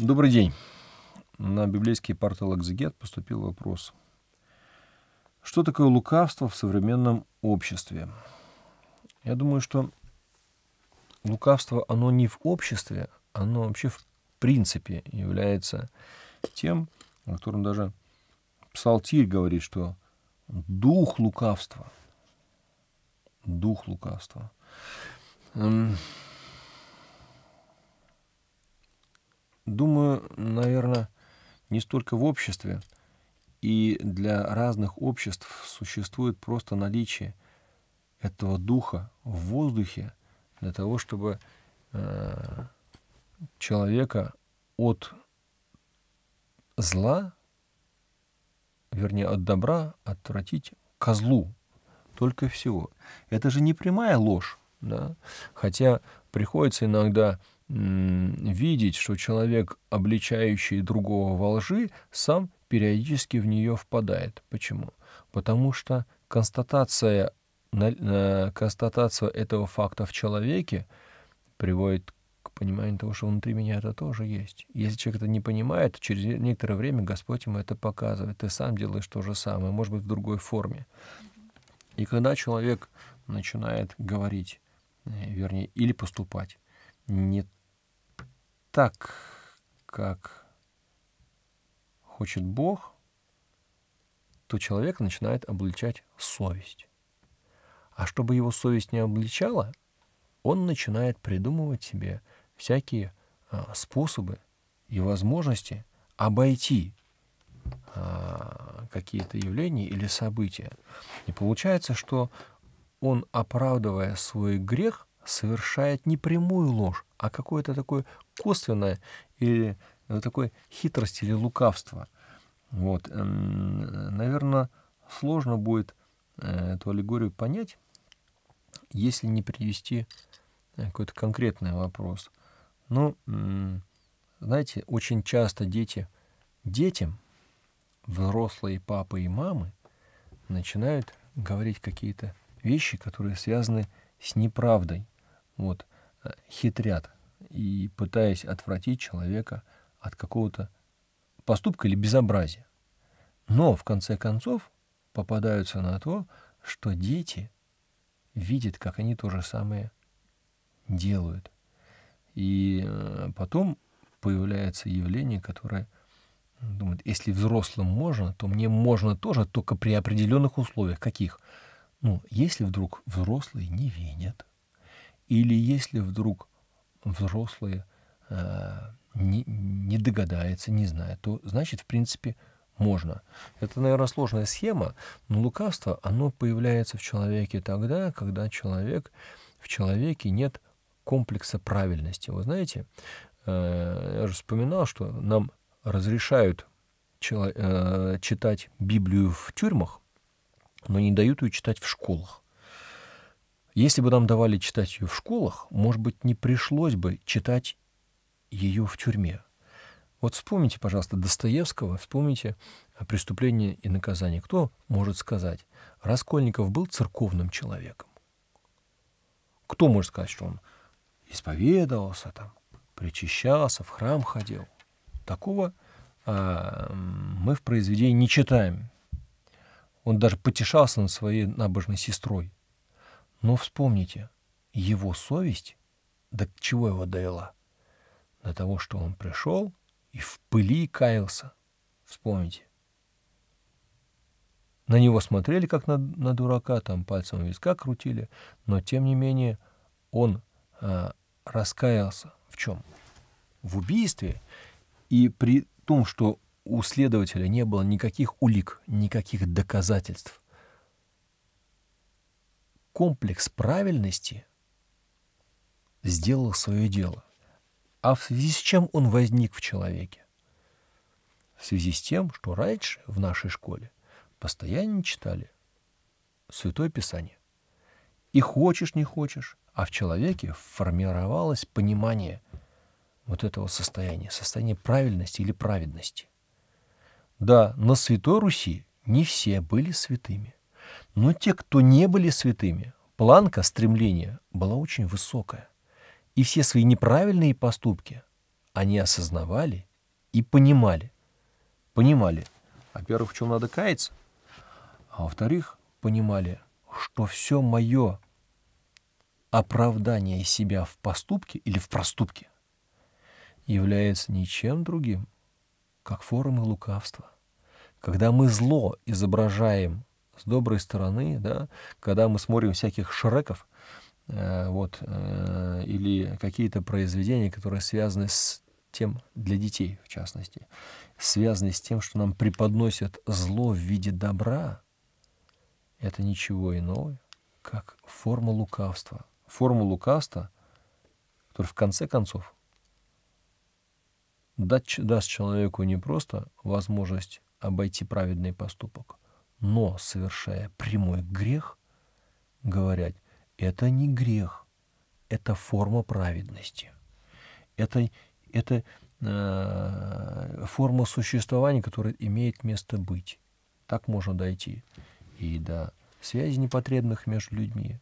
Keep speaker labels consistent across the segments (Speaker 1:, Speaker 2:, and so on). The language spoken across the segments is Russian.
Speaker 1: Добрый день. На библейский портал «Экзегет» поступил вопрос. Что такое лукавство в современном обществе? Я думаю, что лукавство, оно не в обществе, оно вообще в принципе является тем, о котором даже Псалтирь говорит, что дух лукавства. Дух лукавства. Эм, Думаю, наверное, не столько в обществе, и для разных обществ существует просто наличие этого духа в воздухе для того, чтобы э, человека от зла, вернее, от добра отвратить козлу только всего. Это же не прямая ложь, да? хотя приходится иногда видеть, что человек, обличающий другого во лжи, сам периодически в нее впадает. Почему? Потому что констатация, э, констатация этого факта в человеке приводит к пониманию того, что внутри меня это тоже есть. Если человек это не понимает, через некоторое время Господь ему это показывает. Ты сам делаешь то же самое, может быть, в другой форме. И когда человек начинает говорить, э, вернее, или поступать не так, как хочет Бог, то человек начинает обличать совесть. А чтобы его совесть не обличала, он начинает придумывать себе всякие а, способы и возможности обойти а, какие-то явления или события. И получается, что он, оправдывая свой грех, совершает не прямую ложь, а какое-то такое косвенное или э, такой хитрость или лукавство. Вот. Эм, Наверное, сложно будет э, эту аллегорию понять, если не привести э, какой-то конкретный вопрос. Ну, знаете, очень часто дети, детям, взрослые папы и мамы начинают говорить какие-то вещи, которые связаны с неправдой вот, э, хитрят и пытаясь отвратить человека от какого-то поступка или безобразия. Но, в конце концов, попадаются на то, что дети видят, как они то же самое делают. И э, потом появляется явление, которое думает, если взрослым можно, то мне можно тоже, только при определенных условиях. Каких? Ну, если вдруг взрослые не видят – или если вдруг взрослые э, не, не догадается, не знает, то значит, в принципе, можно. Это, наверное, сложная схема, но лукавство, оно появляется в человеке тогда, когда человек, в человеке нет комплекса правильности. Вы знаете, э, я же вспоминал, что нам разрешают э, читать Библию в тюрьмах, но не дают ее читать в школах. Если бы нам давали читать ее в школах, может быть, не пришлось бы читать ее в тюрьме. Вот вспомните, пожалуйста, Достоевского, вспомните э, «Преступление и наказание». Кто может сказать, Раскольников был церковным человеком? Кто может сказать, что он исповедовался там, причащался, в храм ходил? Такого а, мы в произведении не читаем. Он даже потешался над своей набожной сестрой. Но вспомните, его совесть, да чего его довела? До того, что он пришел и в пыли каялся. Вспомните. На него смотрели, как на, на дурака, там пальцем виска крутили, но тем не менее он э, раскаялся. В чем? В убийстве. И при том, что у следователя не было никаких улик, никаких доказательств, комплекс правильности сделал свое дело. А в связи с чем он возник в человеке? В связи с тем, что раньше в нашей школе постоянно читали Святое Писание. И хочешь, не хочешь, а в человеке формировалось понимание вот этого состояния, состояния правильности или праведности. Да, на Святой Руси не все были святыми – но те, кто не были святыми, планка стремления была очень высокая. И все свои неправильные поступки они осознавали и понимали. Понимали, во-первых, в чем надо каяться, а во-вторых, понимали, что все мое оправдание себя в поступке или в проступке является ничем другим, как форумы лукавства. Когда мы зло изображаем с доброй стороны, да, когда мы смотрим всяких шреков, э, вот, э, или какие-то произведения, которые связаны с тем, для детей в частности, связаны с тем, что нам преподносят зло в виде добра, это ничего иного, как форма лукавства. Форма лукавства, которая в конце концов даст человеку не просто возможность обойти праведный поступок – но, совершая прямой грех, говорят, это не грех, это форма праведности. Это, это э, форма существования, которая имеет место быть. Так можно дойти и до связи непотребных между людьми.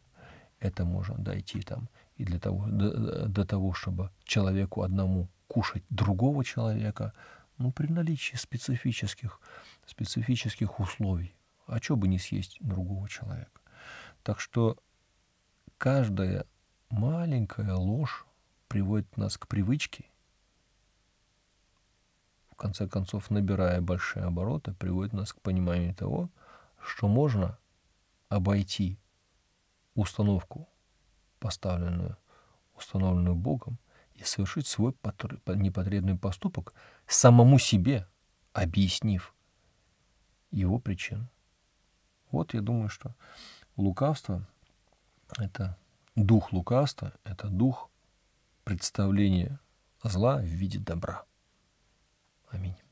Speaker 1: Это можно дойти там и для того, до, до того, чтобы человеку одному кушать другого человека, ну, при наличии специфических, специфических условий. А чего бы не съесть другого человека? Так что каждая маленькая ложь приводит нас к привычке, в конце концов, набирая большие обороты, приводит нас к пониманию того, что можно обойти установку, поставленную, установленную Богом, и совершить свой непотребный поступок самому себе, объяснив его причину. Вот я думаю, что лукавство – это дух лукавства, это дух представления зла в виде добра. Аминь.